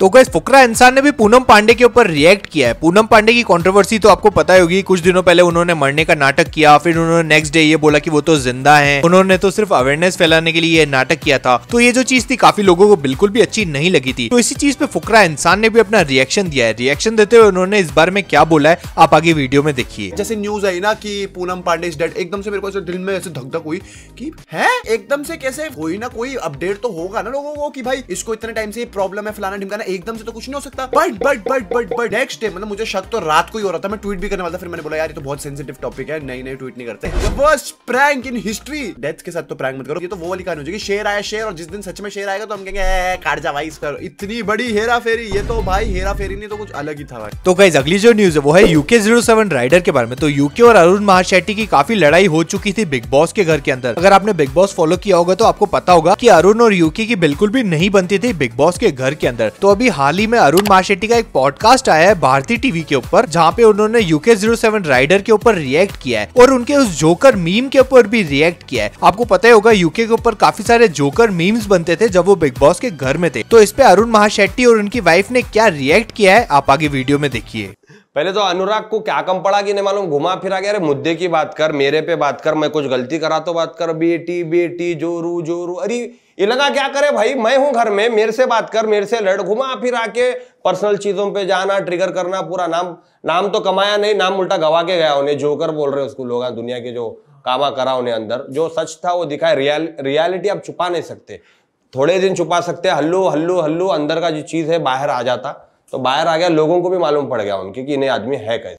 तो गैस फुकरा इंसान ने भी पूनम पांडे के ऊपर रिएक्ट किया है पूनम पांडे की कंट्रोवर्सी तो आपको पता ही होगी कुछ दिनों पहले उन्होंने मरने का नाटक किया फिर उन्होंने नेक्स्ट डे ये बोला कि वो तो जिंदा हैं उन्होंने तो सिर्फ अवेयरनेस फैलाने के लिए ये नाटक किया था तो ये जो चीज थी काफी लोगों को बिल्कुल भी अच्छी नहीं लगी थी तो इसी चीज पे फुकरा इंसान ने भी अपना रिएक्शन दिया है रिएक्शन देते हुए उन्होंने इस बारे में क्या बोला है आप आगे वीडियो में देखिए जैसे न्यूज आई ना की पूनम पांडे इज डेड एकदम से मेरे को दिल में ऐसे धक धक हुई की है एकदम से कैसे कोई ना कोई अपडेट तो होगा ना लोगों को की भाई इसको इतने टाइम से प्रॉब्लम है फलाना ना एकदम से तो कुछ नहीं हो सकता but but but but but next day मतलब मुझे शक तो रात को ही हो रहा था मैं ट्वीट भी करने वाला था फिर मैंने बोला यार ये तो बहुत सेंसिटिव टॉपिक है नहीं नहीं ट्वीट नहीं करते worst prank in history death के साथ तो प्रैंक मत करो ये तो वो वाली कहानी होगी शेर आया शेर और जिस दिन सच में शेर आएगा तो हम कहेंगे काट जा भाई इसका इतनी बड़ी हेरा फेरी ये तो भाई हेरा फेरी नहीं तो कुछ अलग ही था भाई तो गाइज अगली जो न्यूज है वो है यूके जीरो सेवन राइडर के बारे में तो यूके और अरुण महाशेट्टी की काफी लड़ाई हो चुकी थी बिग बॉस के घर के अंदर अगर आपने बिग बॉस फॉलो किया होगा तो आपको पता होगा कि अरुण और यूके की बिल्कुल भी नहीं बनती थी बिग बॉस के घर के अंदर तो अभी हाल ही में अरुण माशेटी का एक पॉडकास्ट आया है भारतीय टीवी के ऊपर जहाँ पे उन्होंने यूके जीरो सेवन राइडर के ऊपर रिएक्ट किया है और उनके उस जोकर मीम के ऊपर भी रिएक्ट किया है आपको पता ही होगा यूके के ऊपर काफी सारे जोकर मीम्स बनते थे जब वो बिग बॉस के घर में थे तो इस पे अरुण महाशेट्टी और उनकी वाइफ ने क्या रिएक्ट किया है आप आगे वीडियो में देखिए पहले तो अनुराग को क्या कम पड़ा कि नहीं मालूम घुमा फिरा गया अरे मुद्दे की बात कर मेरे पे बात कर मैं कुछ गलती करा तो बात कर बेटी बेटी जोरू जोरू अरे ये लगा क्या करे भाई मैं हूं घर में मेरे से बात कर मेरे से लड़ घुमा फिरा के पर्सनल चीजों पे जाना ट्रिगर करना पूरा नाम नाम तो कमाया नहीं नाम उल्टा गवा के गया उन्हें जोकर बोल रहे उसको लोग हाँ, दुनिया के जो कामा करा उन्हें अंदर जो सच था वो दिखा रियल रियालिटी आप छुपा नहीं सकते थोड़े दिन छुपा सकते हल्लू हल्लू हल्लू अंदर का जो चीज़ है बाहर आ जाता तो बाहर आ गया लोगों को भी मालूम पड़ गया उनके कि इन्हें आदमी है कैसे